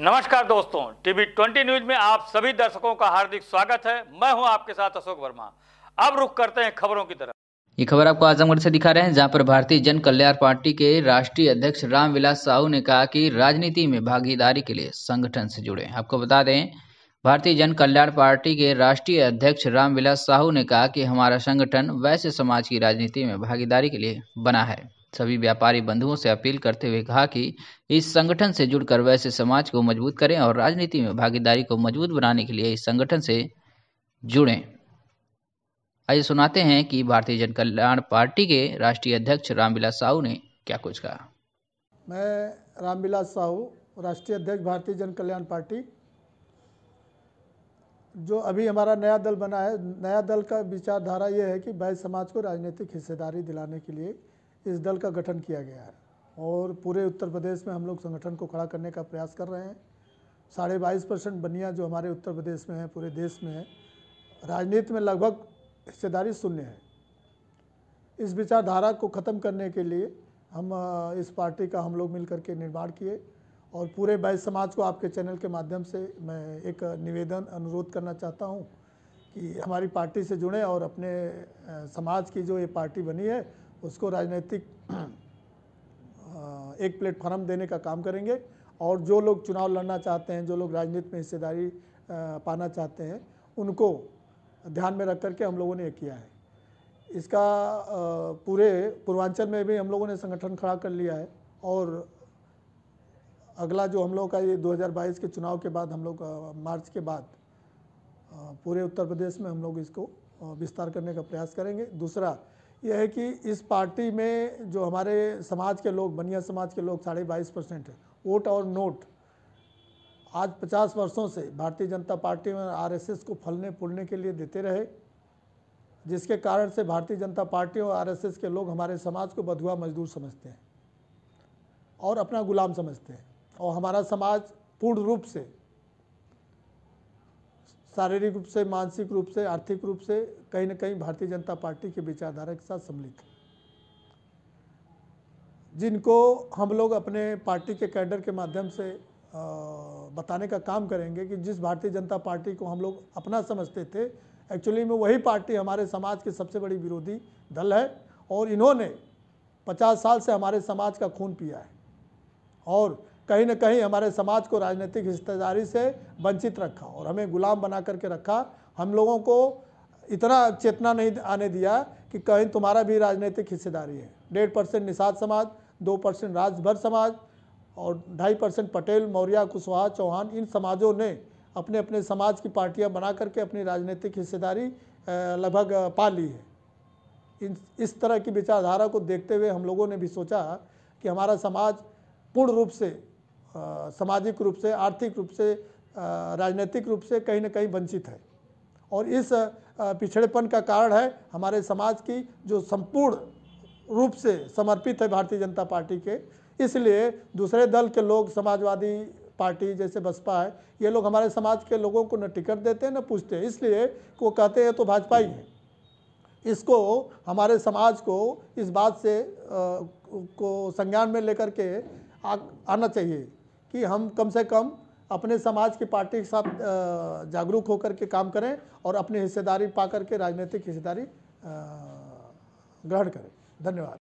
नमस्कार दोस्तों TV twenty news में आप सभी दर्शकों का हार्दिक स्वागत है मैं हूं आपके साथ अशोक वर्मा अब रुख करते हैं खबरों की तरफ ये खबर आपको आजमगढ़ से दिखा रहे हैं जहां पर भारतीय जन कल्याण पार्टी के राष्ट्रीय अध्यक्ष रामविलास साहू ने कहा कि राजनीति में भागीदारी के लिए संगठन से जुड़े आपको बता दें भारतीय जन कल्याण पार्टी के राष्ट्रीय अध्यक्ष रामविलास साहू ने कहा कि हमारा संगठन वैसे समाज की राजनीति में भागीदारी के लिए बना है सभी व्यापारी बंधुओं से अपील करते हुए कहा कि इस संगठन से जुड़कर वैसे समाज को मजबूत करें और राजनीति में भागीदारी को मजबूत बनाने के लिए इस संगठन से जुड़ें आइए सुनाते हैं कि भारतीय जन कल्याण पार्टी के राष्ट्रीय अध्यक्ष रामविलास साहू ने क्या कुछ कहा मैं रामविलास साहू राष्ट्रीय अध्यक्ष भारतीय जन कल्याण पार्टी जो अभी हमारा नया दल बना है नया दल का विचारधारा ये है कि भाई समाज को राजनीतिक हिस्सेदारी दिलाने के लिए इस दल का गठन किया गया है और पूरे उत्तर प्रदेश में हम लोग संगठन को खड़ा करने का प्रयास कर रहे हैं साढ़े बाईस परसेंट बनिया जो हमारे उत्तर प्रदेश में है पूरे देश में है राजनीति में लगभग हिस्सेदारी शून्य है इस विचारधारा को ख़त्म करने के लिए हम इस पार्टी का हम लोग मिल के निर्माण किए और पूरे बाईस समाज को आपके चैनल के माध्यम से मैं एक निवेदन अनुरोध करना चाहता हूँ कि हमारी पार्टी से जुड़ें और अपने समाज की जो ये पार्टी बनी है उसको राजनीतिक एक प्लेटफॉर्म देने का काम करेंगे और जो लोग चुनाव लड़ना चाहते हैं जो लोग राजनीति में हिस्सेदारी पाना चाहते हैं उनको ध्यान में रख करके हम लोगों ने किया है इसका पूरे पूर्वांचल में भी हम लोगों ने संगठन खड़ा कर लिया है और अगला जो हम लोग का ये 2022 के चुनाव के बाद हम लोग मार्च के बाद पूरे उत्तर प्रदेश में हम लोग इसको विस्तार करने का प्रयास करेंगे दूसरा यह है कि इस पार्टी में जो हमारे समाज के लोग बनिया समाज के लोग साढ़े बाईस परसेंट है वोट और नोट आज 50 वर्षों से भारतीय जनता पार्टी में आरएसएस को फलने फूलने के लिए देते रहे जिसके कारण से भारतीय जनता पार्टी और आरएसएस के लोग हमारे समाज को बधुआ मजदूर समझते हैं और अपना गुलाम समझते हैं और हमारा समाज पूर्ण रूप से शारीरिक रूप से मानसिक रूप से आर्थिक रूप से कहीं ना कहीं भारतीय जनता पार्टी के विचारधारा के साथ सम्मिलित है जिनको हम लोग अपने पार्टी के कैडर के माध्यम से बताने का काम करेंगे कि जिस भारतीय जनता पार्टी को हम लोग अपना समझते थे एक्चुअली में वही पार्टी हमारे समाज की सबसे बड़ी विरोधी दल है और इन्होंने 50 साल से हमारे समाज का खून पिया है और कहीं ना कहीं हमारे समाज को राजनीतिक हिस्सेदारी से वंचित रखा और हमें गुलाम बना करके रखा हम लोगों को इतना चेतना नहीं आने दिया कि कहीं तुम्हारा भी राजनीतिक हिस्सेदारी है डेढ़ परसेंट निषाद समाज दो परसेंट राजभर समाज और ढाई परसेंट पटेल मौर्य कुशवाहा चौहान इन समाजों ने अपने अपने समाज की पार्टियां बना करके अपनी राजनीतिक हिस्सेदारी लगभग पा ली है इन इस तरह की विचारधारा को देखते हुए हम लोगों ने भी सोचा कि हमारा समाज पूर्ण रूप से सामाजिक रूप से आर्थिक रूप से राजनीतिक रूप से कहीं ना कहीं वंचित है और इस पिछड़ेपन का कारण है हमारे समाज की जो संपूर्ण रूप से समर्पित है भारतीय जनता पार्टी के इसलिए दूसरे दल के लोग समाजवादी पार्टी जैसे बसपा है ये लोग हमारे समाज के लोगों को न टिकट देते हैं न पूछते हैं इसलिए वो कहते हैं तो भाजपा ही है इसको हमारे समाज को इस बात से आ, को संज्ञान में लेकर के आ, आना चाहिए कि हम कम से कम अपने समाज की पार्टी के साथ जागरूक होकर के काम करें और अपनी हिस्सेदारी पा करके राजनीतिक हिस्सेदारी ग्रहण करें धन्यवाद